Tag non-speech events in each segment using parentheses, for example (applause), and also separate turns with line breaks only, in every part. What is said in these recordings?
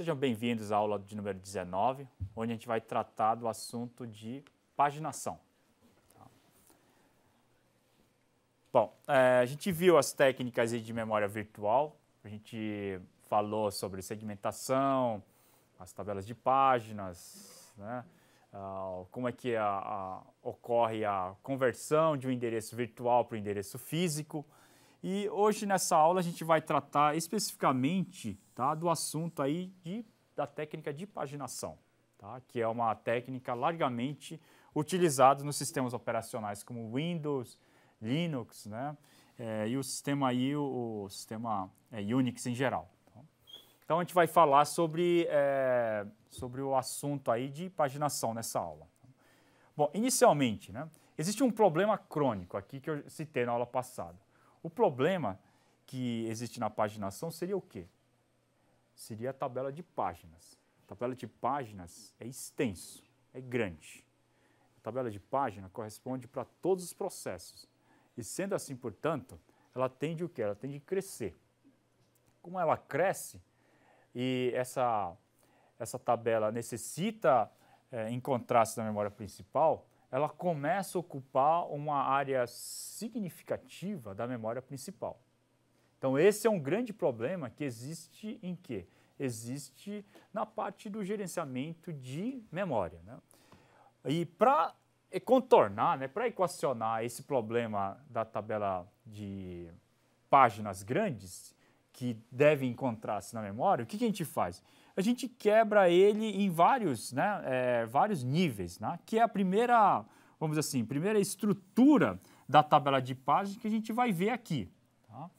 Sejam bem-vindos à aula de número 19, onde a gente vai tratar do assunto de paginação. Tá? Bom, é, a gente viu as técnicas de memória virtual, a gente falou sobre segmentação, as tabelas de páginas, né? Ah, como é que a, a, ocorre a conversão de um endereço virtual para o um endereço físico. E hoje nessa aula a gente vai tratar especificamente tá, do assunto aí de, da técnica de paginação, tá, que é uma técnica largamente utilizada nos sistemas operacionais como Windows, Linux né, é, e o sistema, aí, o, o sistema é, Unix em geral. Tá então a gente vai falar sobre, é, sobre o assunto aí de paginação nessa aula. Tá bom, inicialmente, né, existe um problema crônico aqui que eu citei na aula passada o problema que existe na paginação seria o quê? Seria a tabela de páginas. A tabela de páginas é extenso, é grande. A tabela de página corresponde para todos os processos. E sendo assim, portanto, ela tende o quê? Ela tende a crescer. Como ela cresce e essa, essa tabela necessita é, eh, em contraste da memória principal, ela começa a ocupar uma área significativa da memória principal. Então, esse é um grande problema que existe em quê? Existe na parte do gerenciamento de memória. Né? E para contornar, né, para equacionar esse problema da tabela de páginas grandes que devem encontrar-se na memória, o que, que a gente faz? a gente quebra ele em vários, né, é, vários níveis, né, que é a primeira, vamos dizer assim, primeira estrutura da tabela de páginas que a gente vai ver aqui. Tá?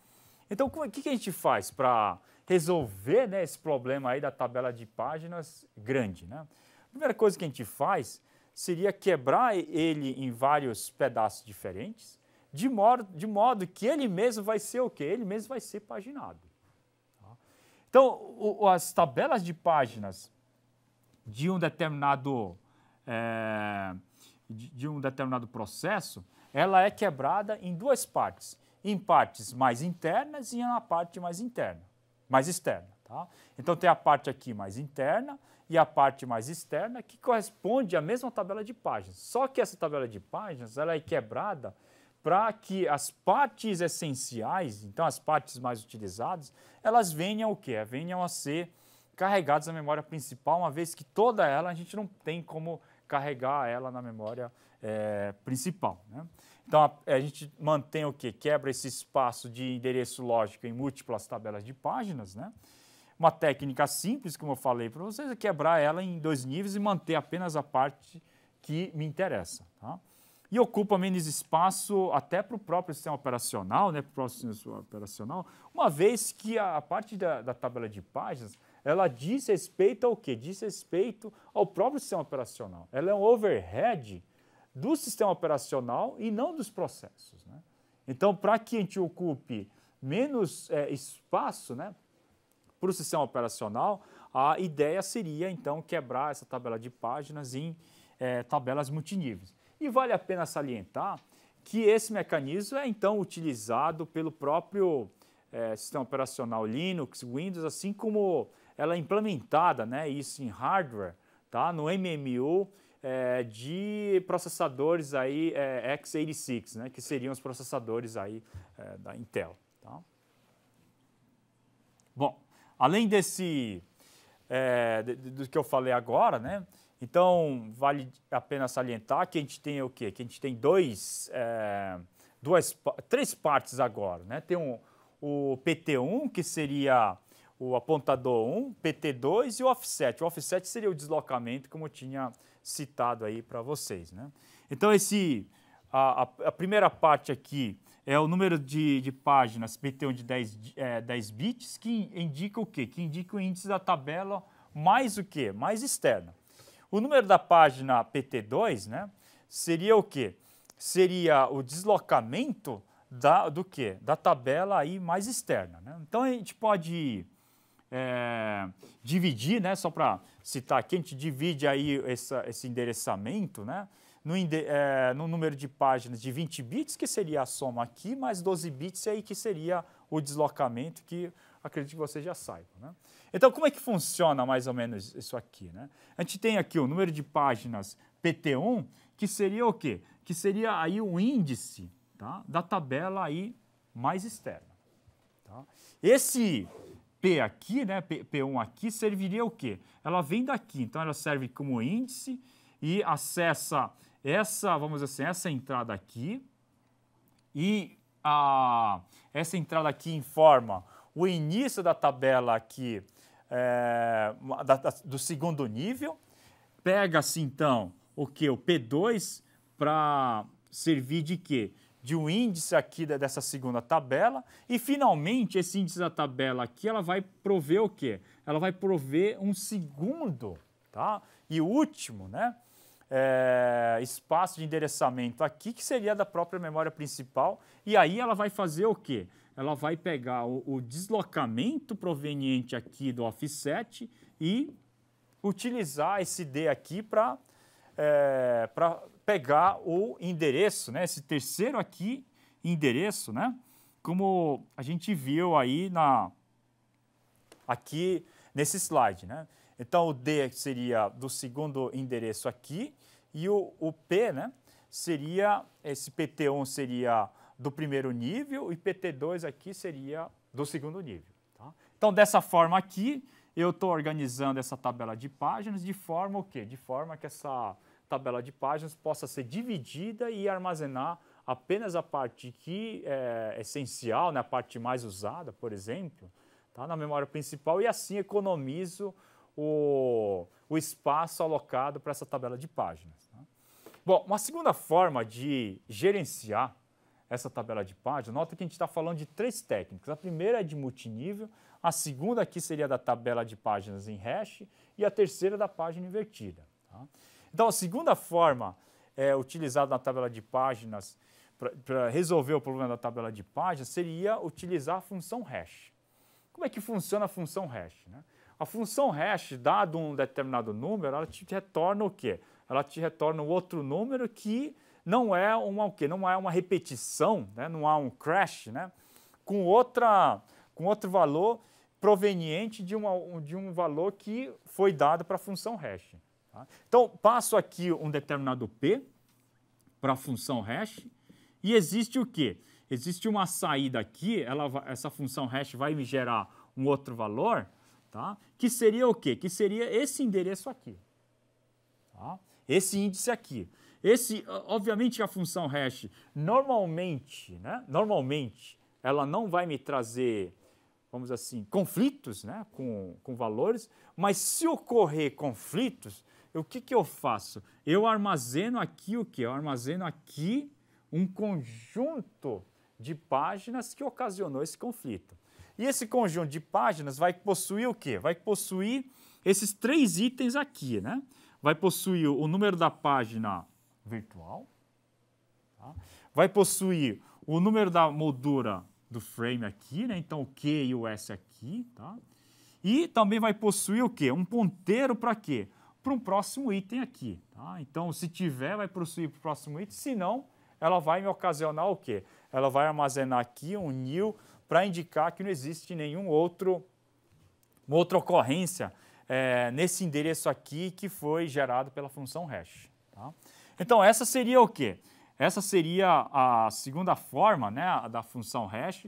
Então, o é, que, que a gente faz para resolver né, esse problema aí da tabela de páginas grande? Né? A primeira coisa que a gente faz seria quebrar ele em vários pedaços diferentes, de modo, de modo que ele mesmo vai ser o quê? Ele mesmo vai ser paginado. Então, o, as tabelas de páginas de um determinado, é, de, de um determinado processo, ela é quebrada em duas partes, em partes mais internas e na parte mais interna, mais externa. Tá? Então tem a parte aqui mais interna e a parte mais externa que corresponde à mesma tabela de páginas. Só que essa tabela de páginas ela é quebrada para que as partes essenciais, então as partes mais utilizadas, elas venham o quê? Venham a ser carregadas na memória principal, uma vez que toda ela a gente não tem como carregar ela na memória é, principal. Né? Então a, a, gente mantém o que? Quebra esse espaço de endereço lógico em múltiplas tabelas de páginas. Né? Uma técnica simples, como eu falei para vocês, é quebrar ela em dois níveis e manter apenas a parte que me interessa. Tá? e ocupa menos espaço até para o próprio sistema operacional, né, para o próprio sistema operacional, uma vez que a, a parte da, da, tabela de páginas, ela diz respeito ao quê? Diz respeito ao próprio sistema operacional. Ela é um overhead do sistema operacional e não dos processos. Né? Então, para que a gente ocupe menos é, espaço né, para o sistema operacional, a ideia seria, então, quebrar essa tabela de páginas em é, tabelas multiníveis. E vale a pena salientar que esse mecanismo é então utilizado pelo próprio é, sistema operacional Linux, Windows, assim como ela é implementada, né, isso em hardware, tá, no MMU é, eh, de processadores aí é, eh, x86, né, que seriam os processadores aí da Intel. Tá? Bom, além desse do que eu falei agora, né, então, vale a pena salientar que a gente tem o quê? Que a gente tem dois, é, duas, três partes agora. Né? Tem um, o PT1, que seria o apontador 1, PT2 e o offset. O offset seria o deslocamento, como eu tinha citado aí para vocês. Né? Então, esse, a, a, primeira parte aqui é o número de, de páginas PT1 de 10, é, 10 bits, que indica o quê? Que indica o índice da tabela mais o quê? Mais externa. O número da página PT2 né, seria o quê? Seria o deslocamento da, do quê? Da tabela aí mais externa. Né? Então, a gente pode é, dividir, né, só para citar aqui, a gente divide aí essa, esse endereçamento né, no, é, no número de páginas de 20 bits, que seria a soma aqui, mais 12 bits aí que seria o deslocamento que acredito que vocês já saibam. Né? Então, como é que funciona mais ou menos isso aqui? Né? A gente tem aqui o número de páginas PT1, que seria o quê? Que seria aí o índice tá? da tabela aí mais externa. Tá? Esse P aqui, né, P1 aqui, serviria o quê? Ela vem daqui, então ela serve como índice e acessa essa, vamos dizer assim, essa entrada aqui e a, essa entrada aqui informa o início da tabela aqui é, da, da, do segundo nível. Pega-se, então, o que? O P2 para servir de quê? De um índice aqui da, dessa segunda tabela. E, finalmente, esse índice da tabela aqui, ela vai prover o quê? Ela vai prover um segundo, tá? E último, né? é, espaço de endereçamento aqui, que seria da própria memória principal. E aí ela vai fazer o quê? Ela vai pegar o, o deslocamento proveniente aqui do offset e utilizar esse D aqui para é, pegar o endereço, né? esse terceiro aqui, endereço, né? como a gente viu aí na, aqui nesse slide. Né? Então, o D seria do segundo endereço aqui, e o, o P, né, seria, esse PT1 seria do primeiro nível e PT2 aqui seria do segundo nível. Tá? Então, dessa forma aqui, eu estou organizando essa tabela de páginas de forma o quê? De forma que essa tabela de páginas possa ser dividida e armazenar apenas a parte que é, é essencial, né, a parte mais usada, por exemplo, tá, na memória principal, e assim economizo o, o espaço alocado para essa tabela de páginas. Né? Bom, uma segunda forma de gerenciar essa tabela de páginas, nota que a gente está falando de três técnicas. A primeira é de multinível, a segunda aqui seria da tabela de páginas em hash e a terceira da página invertida. Tá? Então, a segunda forma é, utilizada na tabela de páginas para resolver o problema da tabela de páginas seria utilizar a função hash. Como é que funciona a função hash? Né? A função hash, dado um determinado número, ela te retorna o quê? Ela te retorna outro número que não é uma o quê? Não é uma repetição, né? não há um crash, né? Com outra, com outro valor proveniente de, uma, de um valor que foi dado para a função hash. Tá? Então passo aqui um determinado p para a função hash e existe o quê? Existe uma saída aqui, ela, essa função hash vai me gerar um outro valor tá? que seria o quê? Que seria esse endereço aqui, tá? esse índice aqui. Esse, obviamente, a função hash, normalmente, né? normalmente, ela não vai me trazer, vamos assim, conflitos né? com, com valores, mas se ocorrer conflitos, o que, que eu faço? Eu armazeno aqui o quê? Eu armazeno aqui um conjunto de páginas que ocasionou esse conflito. E esse conjunto de páginas vai possuir o quê? Vai possuir esses três itens aqui, né? Vai possuir o número da página virtual, tá? vai possuir o número da moldura do frame aqui, né? Então o Q e o S aqui, tá? E também vai possuir o quê? Um ponteiro para quê? Para um próximo item aqui, tá? Então se tiver vai possuir para o próximo item, se não ela vai me ocasionar o quê? Ela vai armazenar aqui um nil para indicar que não existe nenhum outro, outra ocorrência é, nesse endereço aqui que foi gerado pela função hash. Tá? Então, essa seria o quê? Essa seria a segunda forma né, da função hash,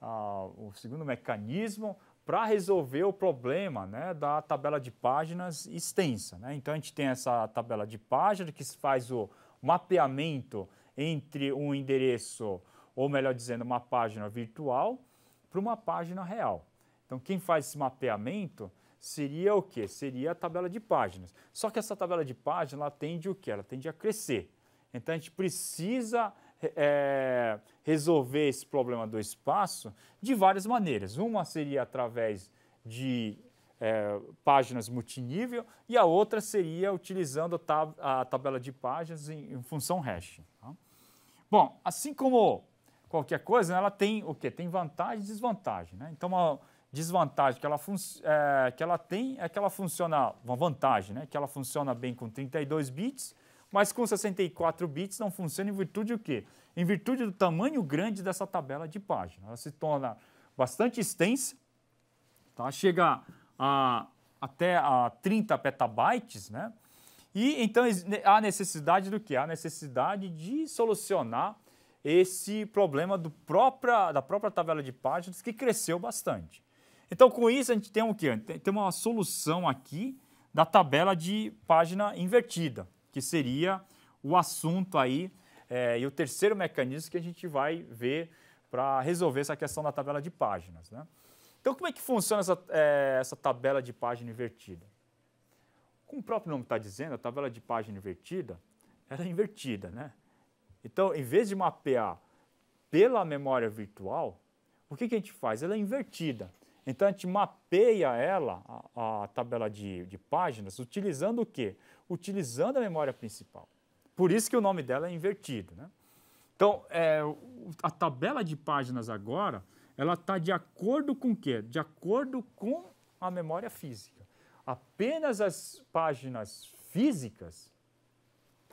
a, o segundo mecanismo para resolver o problema né, da tabela de páginas extensa. Né? Então, a gente tem essa tabela de páginas que faz o mapeamento entre um endereço, ou melhor dizendo, uma página virtual para uma página real. Então, quem faz esse mapeamento seria o que? Seria a tabela de páginas. Só que essa tabela de páginas ela tende o que? Ela tende a crescer. Então, a gente precisa é, resolver esse problema do espaço de várias maneiras. Uma seria através de é, páginas multinível e a outra seria utilizando a, tab a tabela de páginas em, em função hash. Tá? Bom, assim como qualquer coisa, ela tem o quê? Tem vantagem e desvantagem. Né? Então, uma desvantagem que ela, é, que ela tem é que ela funciona, uma vantagem, né? que ela funciona bem com 32 bits, mas com 64 bits não funciona em virtude do quê? Em virtude do tamanho grande dessa tabela de página. Ela se torna bastante extensa, tá? chega a, até a 30 petabytes, né? E então há necessidade do que? Há necessidade de solucionar esse problema do própria, da própria tabela de páginas que cresceu bastante. Então, com isso, a gente tem o quê? Tem uma solução aqui da tabela de página invertida, que seria o assunto aí é, e o terceiro mecanismo que a gente vai ver para resolver essa questão da tabela de páginas. Né? Então, como é que funciona essa, é, essa tabela de página invertida? Como o próprio nome está dizendo, a tabela de página invertida, ela é invertida, né? Então, em vez de mapear pela memória virtual, o que, que a gente faz? Ela é invertida. Então, a gente mapeia ela, a, a tabela de, de, páginas, utilizando o quê? Utilizando a memória principal. Por isso que o nome dela é invertido, né? Então, é, a tabela de páginas agora, ela está de acordo com o quê? De acordo com a memória física apenas as páginas físicas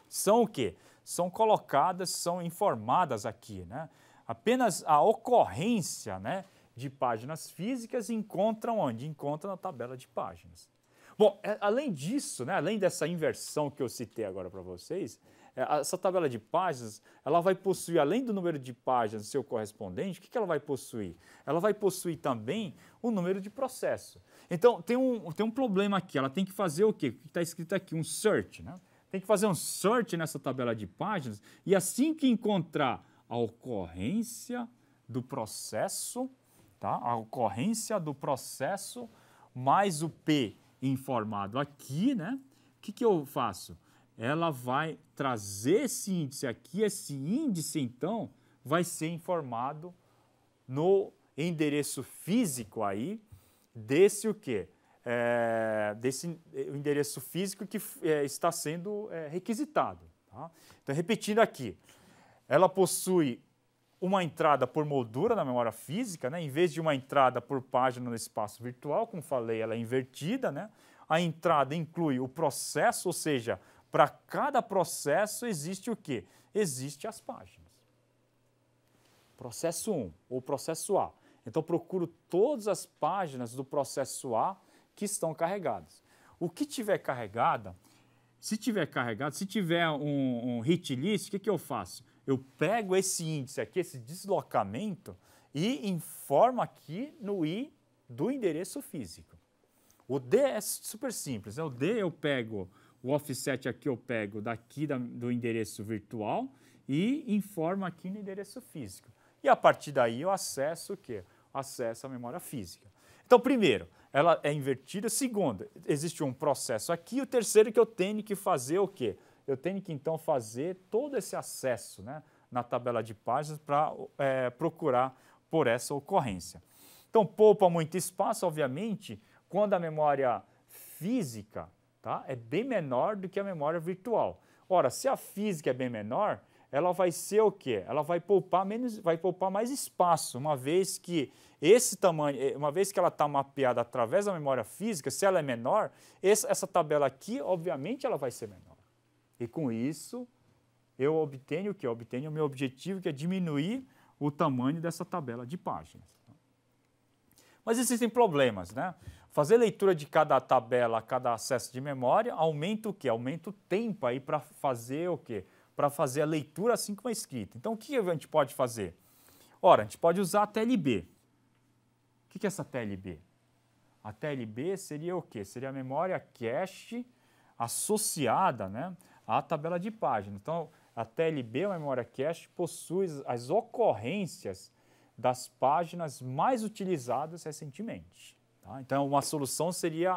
são o quê? São colocadas, são informadas aqui, né? Apenas a ocorrência, né, de páginas físicas encontra onde? Encontra na tabela de páginas. Bom, é, além disso, né, além dessa inversão que eu citei agora para vocês, é, essa tabela de páginas, ela vai possuir, além do número de páginas seu correspondente, o que ela vai possuir? Ela vai possuir também o número de processo. Então, tem um, tem um problema aqui. Ela tem que fazer o quê? O que está escrito aqui? Um search, né? Tem que fazer um search nessa tabela de páginas e assim que encontrar a ocorrência do processo, tá? A ocorrência do processo mais o P informado aqui, né? O que, que eu faço? Ela vai trazer esse índice aqui, esse índice então vai ser informado no endereço físico aí desse o quê? É, desse o endereço físico que é, está sendo é, requisitado. Tá? Então, repetindo aqui, ela possui uma entrada por moldura na memória física, né? em vez de uma entrada por página no espaço virtual, como falei, ela é invertida. Né? A entrada inclui o processo, ou seja, para cada processo existe o quê? Existem as páginas. Processo 1 ou processo A então procuro todas as páginas do processo A que estão carregadas. O que tiver carregada, se tiver carregado, se tiver um, um hit list, o que, que eu faço? Eu pego esse índice aqui, esse deslocamento, e informo aqui no I do endereço físico. O D é super simples. Né? O D eu pego, o offset aqui eu pego daqui da, do endereço virtual e informo aqui no endereço físico. E a partir daí eu acesso o quê? acessa a memória física. Então, primeiro, ela é invertida. Segundo, existe um processo aqui. O terceiro é que eu tenho que fazer o quê? Eu tenho que então fazer todo esse acesso né, na tabela de páginas para é, procurar por essa ocorrência. Então, poupa muito espaço, obviamente, quando a memória física tá, é bem menor do que a memória virtual. Ora, se a física é bem menor, ela vai ser o quê? Ela vai poupar menos, vai poupar mais espaço, uma vez que esse tamanho, eh, uma vez que ela está mapeada através da memória física, se ela é menor, essa tabela aqui, obviamente, ela vai ser menor. E com isso, eu obtenho o que? Eu obtenho o meu objetivo, que é diminuir o tamanho dessa tabela de páginas. Mas existem problemas, né? Fazer leitura de cada tabela, cada acesso de memória, aumenta o quê? Aumenta o tempo aí para fazer o quê? para fazer a leitura assim como a escrita. Então, o que a gente pode fazer? Ora, a gente pode usar a TLB. O que é essa TLB? A TLB seria o quê? Seria a memória cache associada né, à tabela de página. Então, a TLB, a memória cache, possui as ocorrências das páginas mais utilizadas recentemente. Tá? Então, uma solução seria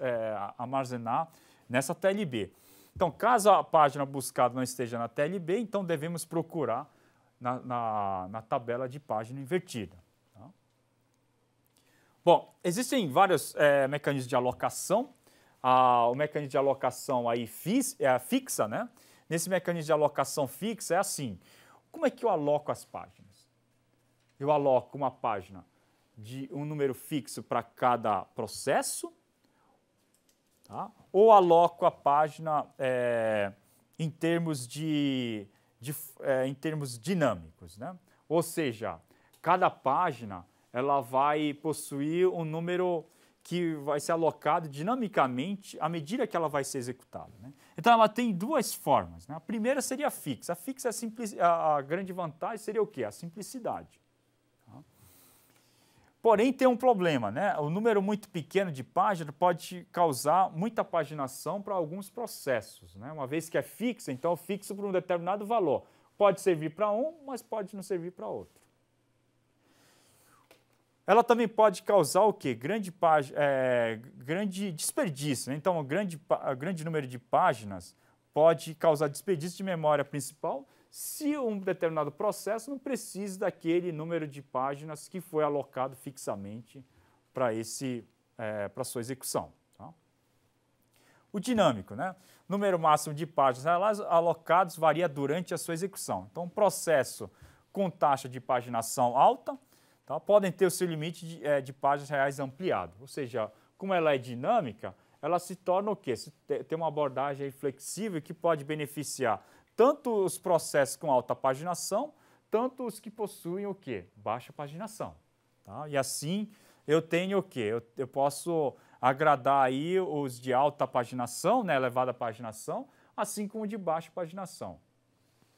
é, armazenar nessa TLB. Então, caso a página buscada não esteja na TLB, então devemos procurar na, na, na tabela de página invertida. Tá? Bom, existem vários é, mecanismos de alocação. Ah, o mecanismo de alocação aí é fixa, né? Nesse mecanismo de alocação fixa é assim. Como é que eu aloco as páginas? Eu aloco uma página de um número fixo para cada processo Tá? Ou aloco a página é, em termos de, de é, em termos dinâmicos, né? Ou seja, cada página ela vai possuir um número que vai ser alocado dinamicamente à medida que ela vai ser executada. Né? Então ela tem duas formas. Né? A primeira seria fixa. A fixa é a, a grande vantagem seria o quê? A simplicidade. Porém, tem um problema, né? O número muito pequeno de páginas pode causar muita paginação para alguns processos, né? Uma vez que é fixo, então fixo para um determinado valor. Pode servir para um, mas pode não servir para outro. Ela também pode causar o quê? Grande, é, grande desperdício. Né? Então, um grande, um grande número de páginas pode causar desperdício de memória principal se um determinado processo não precisa daquele número de páginas que foi alocado fixamente para esse é, para sua execução. Tá? O dinâmico, né? Número máximo de páginas alocadas varia durante a sua execução. Então, um processo com taxa de paginação alta tá? podem ter o seu limite de, é, de páginas reais ampliado. Ou seja, como ela é dinâmica, ela se torna o quê? Tem uma abordagem flexível que pode beneficiar tanto os processos com alta paginação, tanto os que possuem o quê? Baixa paginação. Tá? E assim eu tenho o quê? Eu, eu posso agradar aí os de alta paginação, né, elevada paginação, assim como de baixa paginação.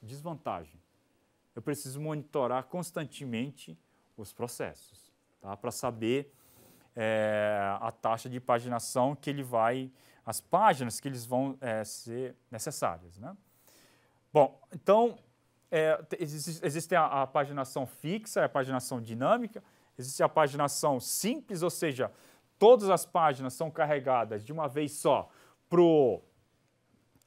Desvantagem. Eu preciso monitorar constantemente os processos, tá? para saber é, a taxa de paginação que ele vai, as páginas que eles vão é, ser necessárias. Né? Bom, então é, existe, a, a, paginação fixa, é a paginação dinâmica, existe a paginação simples, ou seja, todas as páginas são carregadas de uma vez só pro,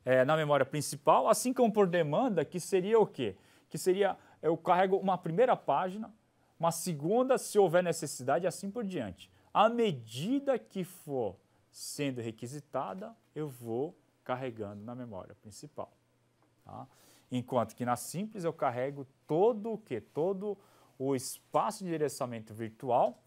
é, na memória principal, assim como por demanda, que seria o quê? Que seria, eu carrego uma primeira página, uma segunda se houver necessidade e assim por diante. À medida que for sendo requisitada, eu vou carregando na memória principal. Tá? Enquanto que na simples eu carrego todo o que? Todo o espaço de endereçamento virtual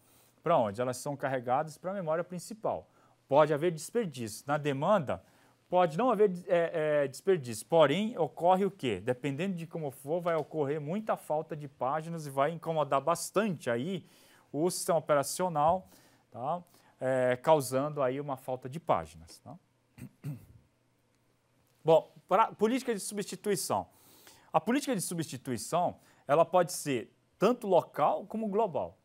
para onde elas são carregadas para a memória principal. Pode haver desperdício. Na demanda, pode não haver é, é, desperdício, porém ocorre o que? Dependendo de como for, vai ocorrer muita falta de páginas e vai incomodar bastante aí o sistema operacional, tá? É, causando aí uma falta de páginas. Tá? (clears throat) Bom, Pra, política de substituição. A política de substituição ela pode ser tanto local como global.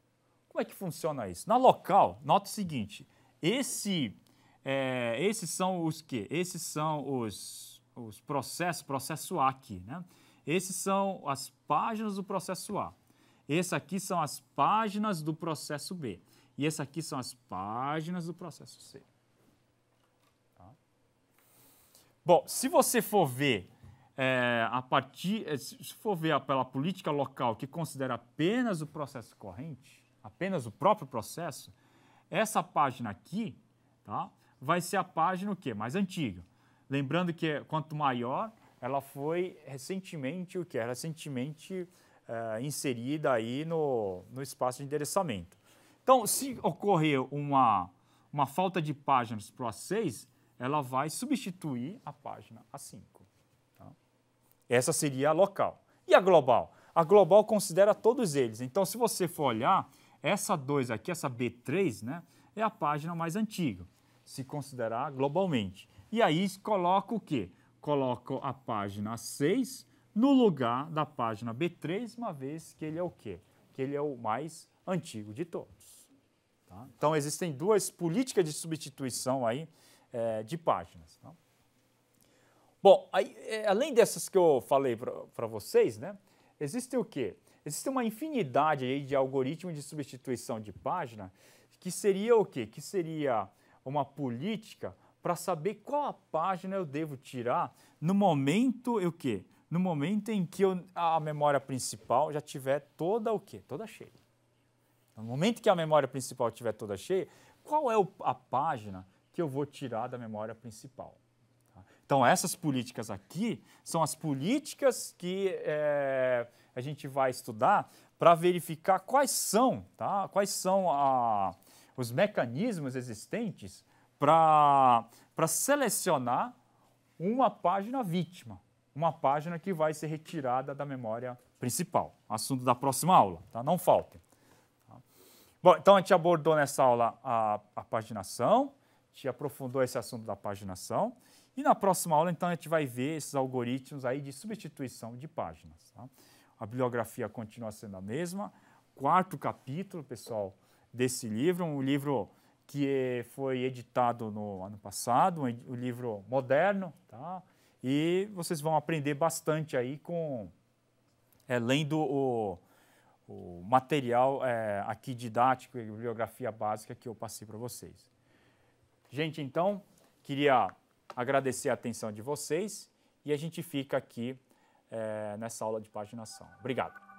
Como é que funciona isso? Na local, nota o seguinte: esse, é, esses são os que? Esses são os, os processos, processo A aqui, né? Esses são as páginas do processo A. Esse aqui são as páginas do processo B. E esse aqui são as páginas do processo C. Bom, se você for ver é, a partir, é, se for ver pela política local que considera apenas o processo corrente, apenas o próprio processo, essa página aqui, tá, vai ser a página o quê? Mais antiga. Lembrando que quanto maior, ela foi recentemente o que? É recentemente é, inserida aí no, no espaço de endereçamento. Então, se ocorrer uma, uma falta de páginas para o A6, ela vai substituir a página A5. Tá? Essa seria a local. E a global? A global considera todos eles. Então, se você for olhar, essa 2 aqui, essa B3, né, é a página mais antiga, se considerar globalmente. E aí coloca o quê? Coloca a página 6 no lugar da página B3, uma vez que ele é o quê? Que ele é o mais antigo de todos. Tá? Então, existem duas políticas de substituição aí é, de páginas. Tá? Bom, aí, é, além dessas que eu falei para vocês, né, existe o quê? Existe uma infinidade de algoritmos de substituição de página que seria o quê? Que seria uma política para saber qual a página eu devo tirar no momento o quê? No momento em que eu, a memória principal já tiver toda o quê? Toda cheia. No momento que a memória principal tiver toda cheia, qual é a página que eu vou tirar da memória principal. Tá? Então, essas políticas aqui são as políticas que é, a gente vai estudar para verificar quais são, tá? quais são a, os mecanismos existentes para selecionar uma página vítima, uma página que vai ser retirada da memória principal. Assunto da próxima aula, tá? não faltem. Tá? Bom, então a gente abordou nessa aula a, a paginação, gente aprofundou esse assunto da paginação. E na próxima aula, então, a gente vai ver esses algoritmos aí de substituição de páginas. Tá? A bibliografia continua sendo a mesma. Quarto capítulo, pessoal, desse livro, um livro que eh, foi editado no ano passado, um livro moderno, tá? E vocês vão aprender bastante aí com é, lendo o, o material é, aqui didático e bibliografia básica que eu passei para vocês. Gente, então, queria agradecer a atenção de vocês e a gente fica aqui é, nessa aula de paginação. Obrigado.